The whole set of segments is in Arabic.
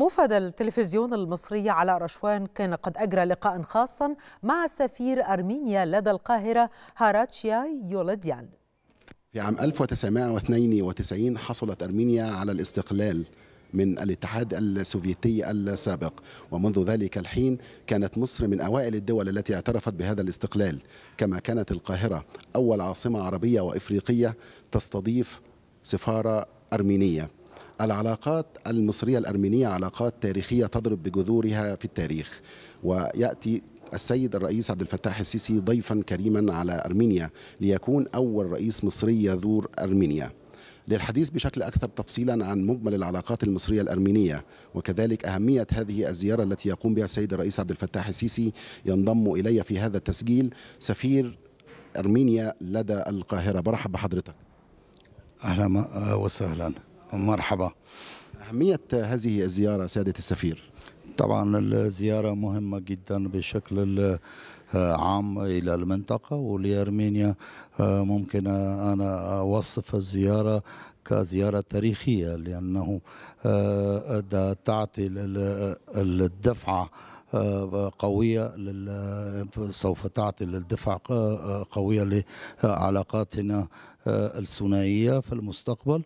موفد التلفزيون المصري على رشوان كان قد أجرى لقاء خاصا مع سفير أرمينيا لدى القاهرة هاراتشيا يولديان في عام 1992 حصلت أرمينيا على الاستقلال من الاتحاد السوفيتي السابق ومنذ ذلك الحين كانت مصر من أوائل الدول التي اعترفت بهذا الاستقلال كما كانت القاهرة أول عاصمة عربية وإفريقية تستضيف سفارة أرمينية العلاقات المصرية الأرمينية علاقات تاريخية تضرب بجذورها في التاريخ ويأتي السيد الرئيس عبد الفتاح السيسي ضيفا كريما على أرمينيا ليكون أول رئيس مصري يزور أرمينيا للحديث بشكل أكثر تفصيلا عن مجمل العلاقات المصرية الأرمينية وكذلك أهمية هذه الزيارة التي يقوم بها السيد الرئيس عبد الفتاح السيسي ينضم إلي في هذا التسجيل سفير أرمينيا لدى القاهرة برحب بحضرتك أهلا وسهلا مرحبا أهمية هذه الزيارة سيادة السفير طبعا الزيارة مهمة جدا بشكل عام إلى المنطقة ولأرمينيا ممكن أنا أوصف الزيارة كزيارة تاريخية لأنه آه، تعطي الدفعة آه، قوية سوف تعطي الدفعة آه، قوية لعلاقاتنا الثنائية في المستقبل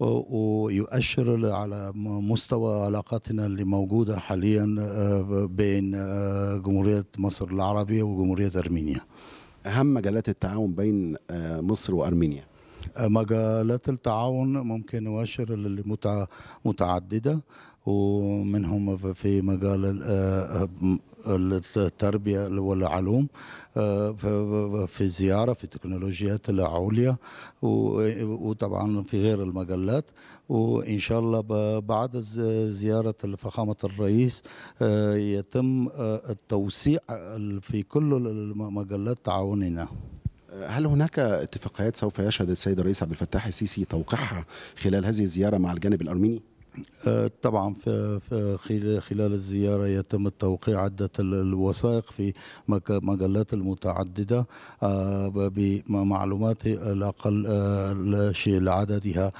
ويؤشر على مستوى علاقاتنا اللي موجودة حاليا آه، بين آه، جمهورية مصر العربية وجمهورية أرمينيا أهم مجالات التعاون بين آه، مصر وأرمينيا مجالات التعاون ممكن نؤشر متعددة ومنهم في مجال آه، آه، التربية والعلوم آه، في الزيارة في التكنولوجيات العليا وطبعا في غير المجلات وإن شاء الله بعد زيارة فخامة الرئيس يتم التوسيع في كل المجلات تعاوننا هل هناك اتفاقيات سوف يشهد السيد الرئيس عبد الفتاح السيسي توقيعها خلال هذه الزيارة مع الجانب الأرميني؟ طبعا في خلال الزيارة يتم التوقيع عدة الوثائق في مجلات المتعددة آه، بمعلومات الأقل آه، شيء لعددها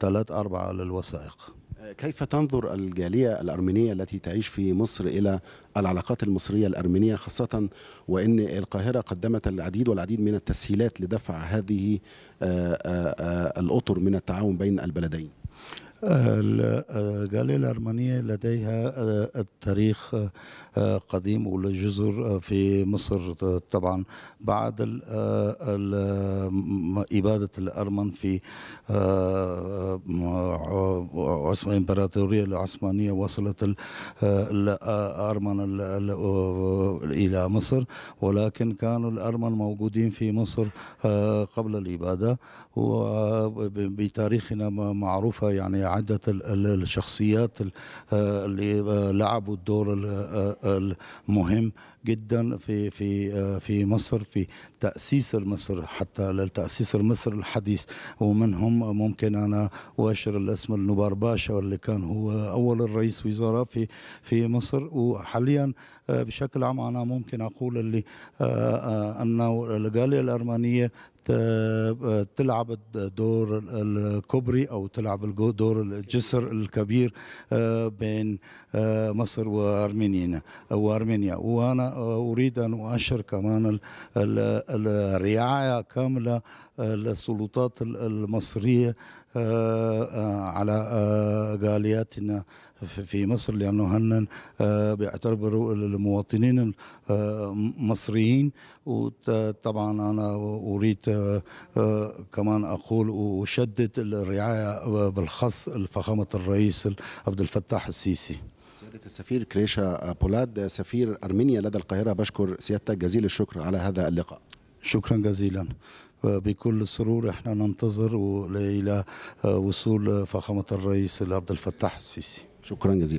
ثلاث آه، أربعة للوثائق كيف تنظر الجالية الأرمينية التي تعيش في مصر إلى العلاقات المصرية الأرمينية خاصة وأن القاهرة قدمت العديد والعديد من التسهيلات لدفع هذه الأطر من التعاون بين البلدين الجالية آه، الأرمنية لديها آه، التاريخ آه، قديم والجزر في مصر طبعا بعد إبادة الأرمن في الإمبراطورية العثمانية وصلت الأرمن إلى مصر ولكن كانوا الأرمن موجودين في مصر قبل الإبادة وبتاريخنا معروفة يعني عدة الشخصيات آه، اللي آه، لعبوا الدور آه، المهم جدا في في آه، في مصر في تاسيس مصر حتى للتاسيس مصر الحديث ومنهم ممكن انا واشر الاسم النبار باشا واللي كان هو اول رئيس وزراء في في مصر وحاليا آه، بشكل عام انا ممكن اقول اللي انه الجاليه آه، الارمنيه تلعب الدور الكبري او تلعب دور الجسر الكبير بين مصر وارمينيا وارمينيا وانا أريد أن أؤشر كمان الرعاية كاملة للسلطات المصرية آه، آه، على آه، جالياتنا في مصر لانه هن بيعتبروا المواطنين المصريين وطبعا انا اريد كمان اقول وشدد الرعايه بالخص الفخامه الرئيس عبد الفتاح السيسي سيادة السفير كريشا بولاد سفير أرمينيا لدى القاهرة بشكر سيادتك جزيل الشكر على هذا اللقاء شكرا جزيلا بكل سرور احنا ننتظر الى وصول فخامه الرئيس عبد الفتاح السيسي شكرا جزيلا